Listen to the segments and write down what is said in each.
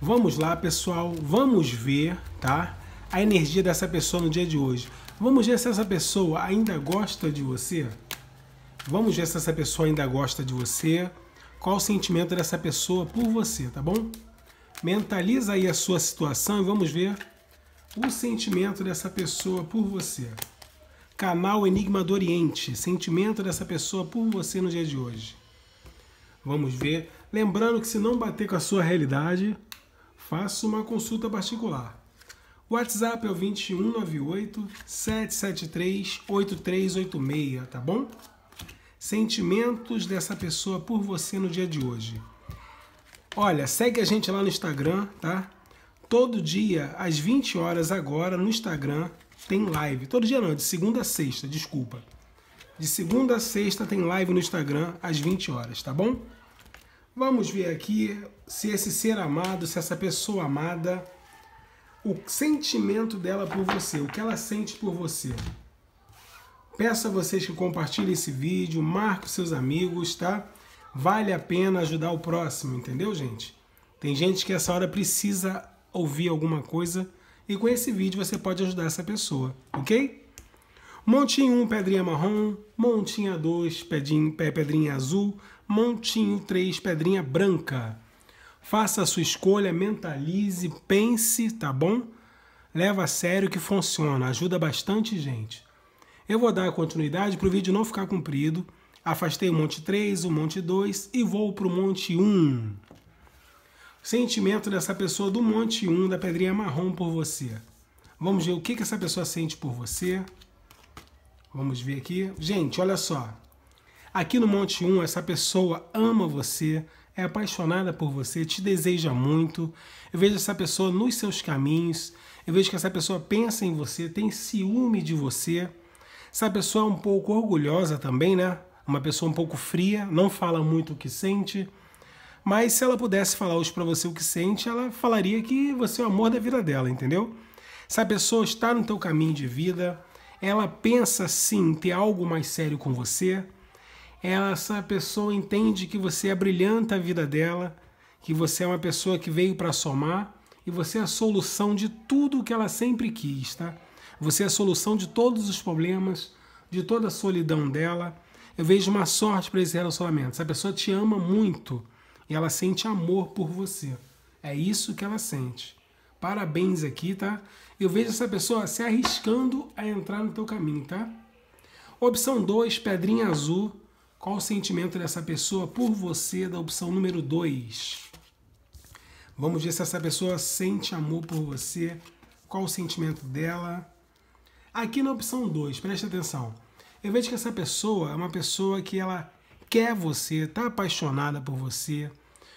Vamos lá, pessoal, vamos ver, tá? A energia dessa pessoa no dia de hoje. Vamos ver se essa pessoa ainda gosta de você. Vamos ver se essa pessoa ainda gosta de você. Qual o sentimento dessa pessoa por você, tá bom? Mentaliza aí a sua situação e vamos ver o sentimento dessa pessoa por você. Canal Enigma do Oriente, sentimento dessa pessoa por você no dia de hoje. Vamos ver. Lembrando que se não bater com a sua realidade, faça uma consulta particular. O WhatsApp é o 2198 773 8386, tá bom? Sentimentos dessa pessoa por você no dia de hoje. Olha, segue a gente lá no Instagram, tá? Todo dia, às 20 horas agora, no Instagram, tem live. Todo dia não, é de segunda a sexta, desculpa. De segunda a sexta tem live no Instagram às 20 horas, tá bom? Vamos ver aqui se esse ser amado, se essa pessoa amada, o sentimento dela por você, o que ela sente por você. Peço a vocês que compartilhem esse vídeo, marque seus amigos, tá? Vale a pena ajudar o próximo, entendeu, gente? Tem gente que essa hora precisa ouvir alguma coisa e com esse vídeo você pode ajudar essa pessoa, ok? Montinho 1, pedrinha marrom. Montinha 2, pedrinha azul. Montinho 3, Pedrinha Branca. Faça a sua escolha, mentalize, pense, tá bom? Leva a sério que funciona, ajuda bastante gente. Eu vou dar continuidade para o vídeo não ficar comprido. Afastei o monte 3, o monte 2 e vou para o monte 1. Sentimento dessa pessoa do monte 1 da pedrinha marrom por você. Vamos ver o que, que essa pessoa sente por você. Vamos ver aqui. Gente, olha só. Aqui no Monte 1, essa pessoa ama você, é apaixonada por você, te deseja muito. Eu vejo essa pessoa nos seus caminhos, eu vejo que essa pessoa pensa em você, tem ciúme de você. Essa pessoa é um pouco orgulhosa também, né? Uma pessoa um pouco fria, não fala muito o que sente. Mas se ela pudesse falar hoje para você o que sente, ela falaria que você é o amor da vida dela, entendeu? Essa pessoa está no teu caminho de vida, ela pensa sim ter algo mais sério com você, essa pessoa entende que você é brilhante a vida dela, que você é uma pessoa que veio para somar e você é a solução de tudo o que ela sempre quis, tá? Você é a solução de todos os problemas, de toda a solidão dela. Eu vejo uma sorte para esse relacionamento. Essa pessoa te ama muito e ela sente amor por você. É isso que ela sente. Parabéns aqui, tá? Eu vejo essa pessoa se arriscando a entrar no teu caminho, tá? Opção 2, pedrinha azul qual o sentimento dessa pessoa por você da opção número 2? Vamos ver se essa pessoa sente amor por você. Qual o sentimento dela? Aqui na opção 2, preste atenção. Eu vejo que essa pessoa é uma pessoa que ela quer você, está apaixonada por você.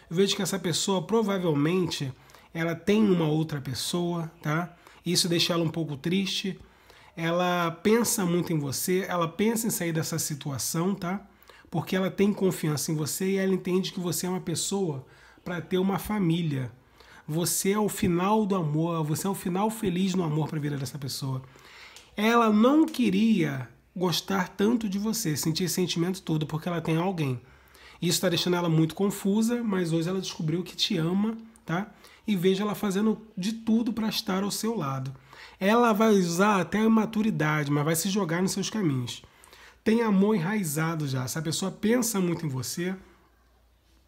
Eu vejo que essa pessoa provavelmente ela tem uma outra pessoa, tá? Isso deixa ela um pouco triste. Ela pensa muito em você, ela pensa em sair dessa situação, tá? porque ela tem confiança em você e ela entende que você é uma pessoa para ter uma família. Você é o final do amor, você é o final feliz no amor para a vida dessa pessoa. Ela não queria gostar tanto de você, sentir esse sentimento todo, porque ela tem alguém. Isso está deixando ela muito confusa, mas hoje ela descobriu que te ama, tá? E veja ela fazendo de tudo para estar ao seu lado. Ela vai usar até a maturidade, mas vai se jogar nos seus caminhos tem amor enraizado já. Essa pessoa pensa muito em você,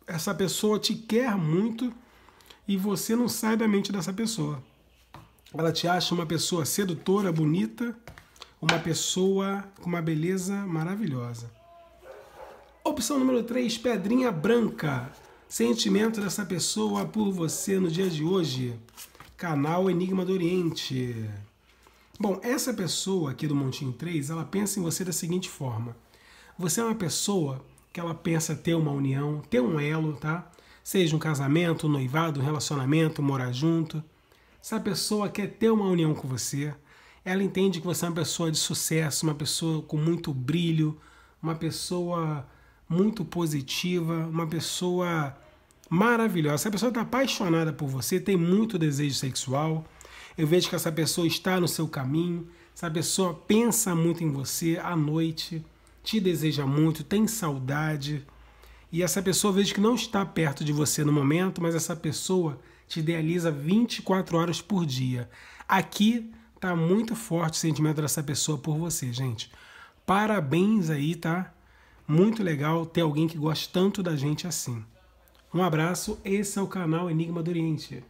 essa pessoa te quer muito e você não sai da mente dessa pessoa. Ela te acha uma pessoa sedutora, bonita, uma pessoa com uma beleza maravilhosa. Opção número 3, pedrinha branca. Sentimento dessa pessoa por você no dia de hoje. Canal Enigma do Oriente. Bom, essa pessoa aqui do Montinho 3, ela pensa em você da seguinte forma. Você é uma pessoa que ela pensa ter uma união, ter um elo, tá? Seja um casamento, um noivado, um relacionamento, morar junto. Essa pessoa quer ter uma união com você, ela entende que você é uma pessoa de sucesso, uma pessoa com muito brilho, uma pessoa muito positiva, uma pessoa maravilhosa. Se a pessoa está apaixonada por você, tem muito desejo sexual, eu vejo que essa pessoa está no seu caminho, essa pessoa pensa muito em você à noite, te deseja muito, tem saudade. E essa pessoa vejo que não está perto de você no momento, mas essa pessoa te idealiza 24 horas por dia. Aqui tá muito forte o sentimento dessa pessoa por você, gente. Parabéns aí, tá? Muito legal ter alguém que gosta tanto da gente assim. Um abraço, esse é o canal Enigma do Oriente.